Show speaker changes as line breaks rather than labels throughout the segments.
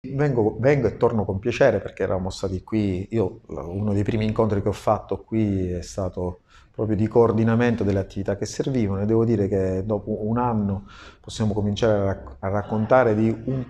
Vengo, vengo, e torno con piacere perché eravamo stati qui, io uno dei primi incontri che ho fatto qui è stato proprio di coordinamento delle attività che servivano e devo dire che dopo un anno possiamo cominciare a, rac a raccontare di un,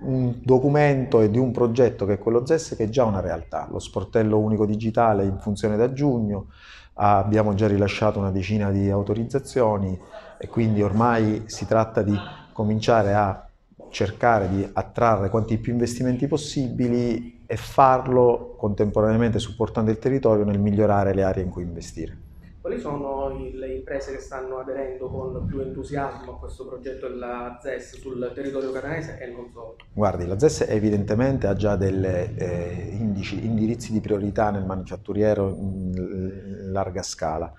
un, documento e di un progetto che è quello ZES che è già una realtà, lo sportello unico digitale in funzione da giugno, abbiamo già rilasciato una decina di autorizzazioni e quindi ormai si tratta di cominciare a cercare di attrarre quanti più investimenti possibili e farlo contemporaneamente supportando il territorio nel migliorare le aree in cui investire.
Quali sono le imprese che stanno aderendo con più entusiasmo a questo progetto della ZES sul territorio canadese e non
solo? Guardi, la ZES evidentemente ha già degli eh, indirizzi di priorità nel manifatturiero in larga scala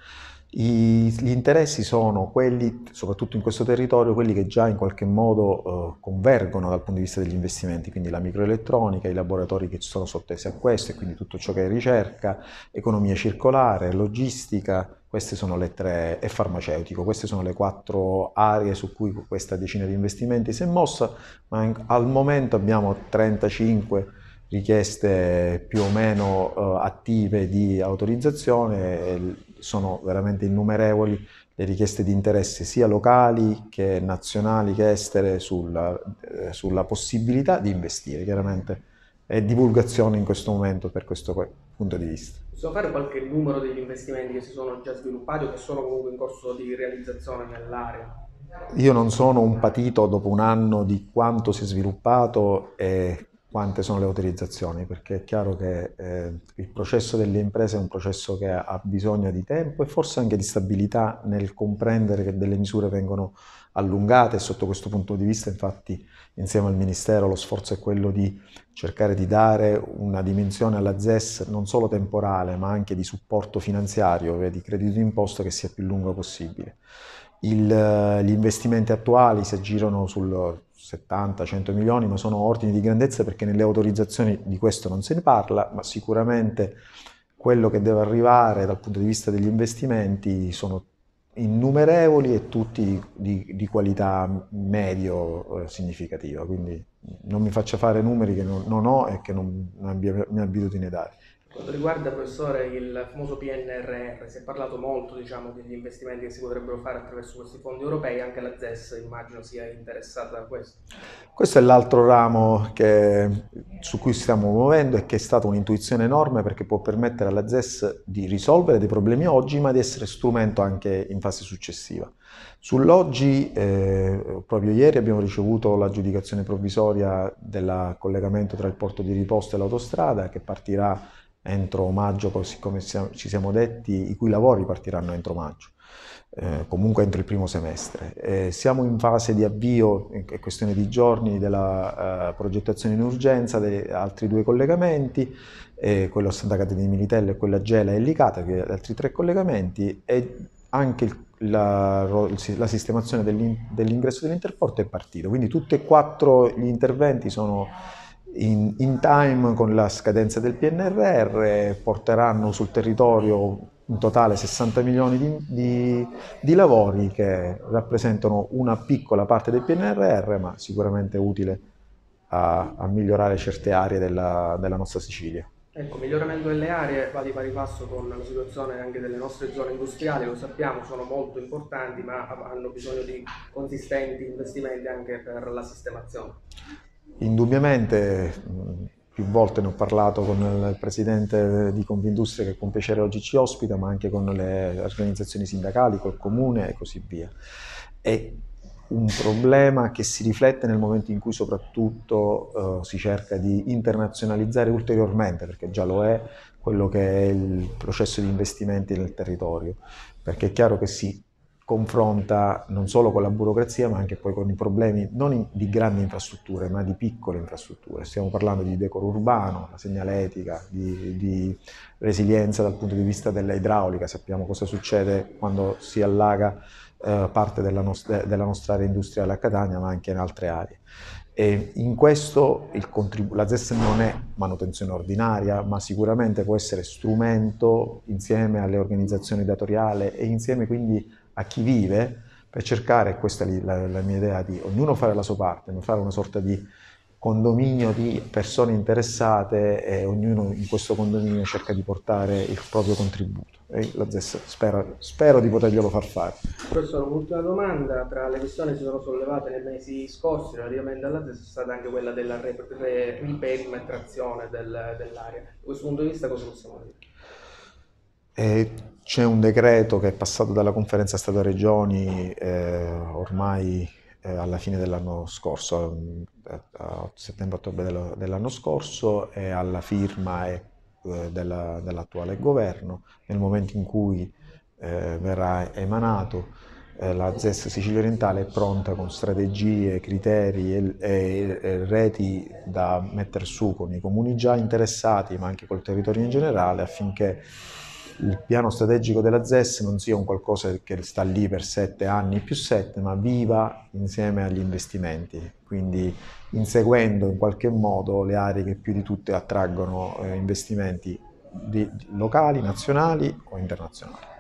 gli interessi sono quelli, soprattutto in questo territorio, quelli che già in qualche modo eh, convergono dal punto di vista degli investimenti, quindi la microelettronica, i laboratori che sono sottesi a questo e quindi tutto ciò che è ricerca, economia circolare, logistica, queste sono le tre, e farmaceutico, queste sono le quattro aree su cui questa decina di investimenti si è mossa, ma in, al momento abbiamo 35 richieste più o meno eh, attive di autorizzazione, sono veramente innumerevoli le richieste di interesse sia locali che nazionali che estere sulla, eh, sulla possibilità di investire, chiaramente è divulgazione in questo momento per questo punto di vista.
Possiamo fare qualche numero degli investimenti che si sono già sviluppati o che sono comunque in corso di realizzazione nell'area?
Io non sono un patito dopo un anno di quanto si è sviluppato e quante sono le autorizzazioni, perché è chiaro che eh, il processo delle imprese è un processo che ha bisogno di tempo e forse anche di stabilità nel comprendere che delle misure vengono allungate e sotto questo punto di vista infatti insieme al Ministero lo sforzo è quello di cercare di dare una dimensione alla ZES non solo temporale ma anche di supporto finanziario, e di credito d'imposta che sia più lungo possibile. Il, gli investimenti attuali si aggirano sul 70-100 milioni, ma sono ordini di grandezza perché nelle autorizzazioni di questo non se ne parla, ma sicuramente quello che deve arrivare dal punto di vista degli investimenti sono innumerevoli e tutti di, di qualità medio eh, significativa, quindi non mi faccia fare numeri che non, non ho e che non, non abbia, mi abitudine a dare.
Quanto riguarda, professore, il famoso PNRR, si è parlato molto diciamo, degli investimenti che si potrebbero fare attraverso questi fondi europei, anche la ZES immagino sia interessata a questo.
Questo è l'altro ramo che, su cui stiamo muovendo e che è stata un'intuizione enorme perché può permettere alla ZES di risolvere dei problemi oggi ma di essere strumento anche in fase successiva. Sull'oggi, eh, proprio ieri abbiamo ricevuto l'aggiudicazione provvisoria del collegamento tra il porto di Riposto e l'autostrada che partirà entro maggio, così come ci siamo detti, i cui lavori partiranno entro maggio. Eh, comunque entro il primo semestre. Eh, siamo in fase di avvio, eh, è questione di giorni, della eh, progettazione in urgenza, degli altri due collegamenti, eh, quello a Santa Catania di Militello e quello a Gela e Licata, che altri tre collegamenti, e anche il, la, la, sistemazione dell'ingresso dell dell'interporto è partito. Quindi tutti e quattro gli interventi sono in, in time con la scadenza del PNRR, porteranno sul territorio un totale 60 milioni di, di, di, lavori che rappresentano una piccola parte del PNRR, ma sicuramente utile a, a migliorare certe aree della, della, nostra Sicilia.
Ecco, miglioramento delle aree va di pari passo con la situazione anche delle nostre zone industriali, lo sappiamo, sono molto importanti, ma hanno bisogno di consistenti investimenti anche per la sistemazione.
Indubbiamente, più volte ne ho parlato con il presidente di Confindustria che con piacere oggi ci ospita, ma anche con le organizzazioni sindacali, col comune e così via. È un problema che si riflette nel momento in cui soprattutto eh, si cerca di internazionalizzare ulteriormente, perché già lo è quello che è il processo di investimenti nel territorio, perché è chiaro che si confronta non solo con la burocrazia ma anche poi con i problemi non di grandi infrastrutture ma di piccole infrastrutture. Stiamo parlando di decoro urbano, la segnaletica, di, di resilienza dal punto di vista dell'idraulica, sappiamo cosa succede quando si allaga eh, parte della, nostra, della nostra area industriale a Catania ma anche in altre aree. E in questo contribu- la ZES non è manutenzione ordinaria, ma sicuramente può essere strumento insieme alle organizzazioni datoriali e insieme quindi a chi vive per cercare, questa è la, la mia idea, di ognuno fare la sua parte, non fare una sorta di condominio di persone interessate e ognuno in questo condominio cerca di portare il proprio contributo. E la ZES spera, spero di poterglielo far fare.
è un'ultima domanda. Tra le questioni che si sono sollevate nei mesi scorsi relativamente alla ZES è stata anche quella della riperimetrazione del, dell'area. Da questo punto di vista cosa possiamo dire?
c'è un decreto che è passato dalla conferenza Stato-Regioni eh, ormai eh, alla fine dell'anno scorso, eh, a settembre-ottobre dell'anno scorso, e alla firma eh, della, dell'attuale governo. Nel momento in cui eh, verrà emanato, eh, la ZES Sicilia Orientale è pronta con strategie, criteri e, e, e, reti da mettere su con i comuni già interessati, ma anche col territorio in generale, affinché il piano strategico della ZES non sia un qualcosa che sta lì per sette anni più sette, ma viva insieme agli investimenti, quindi inseguendo in qualche modo le aree che più di tutte attraggono eh, investimenti di, di locali, nazionali o internazionali.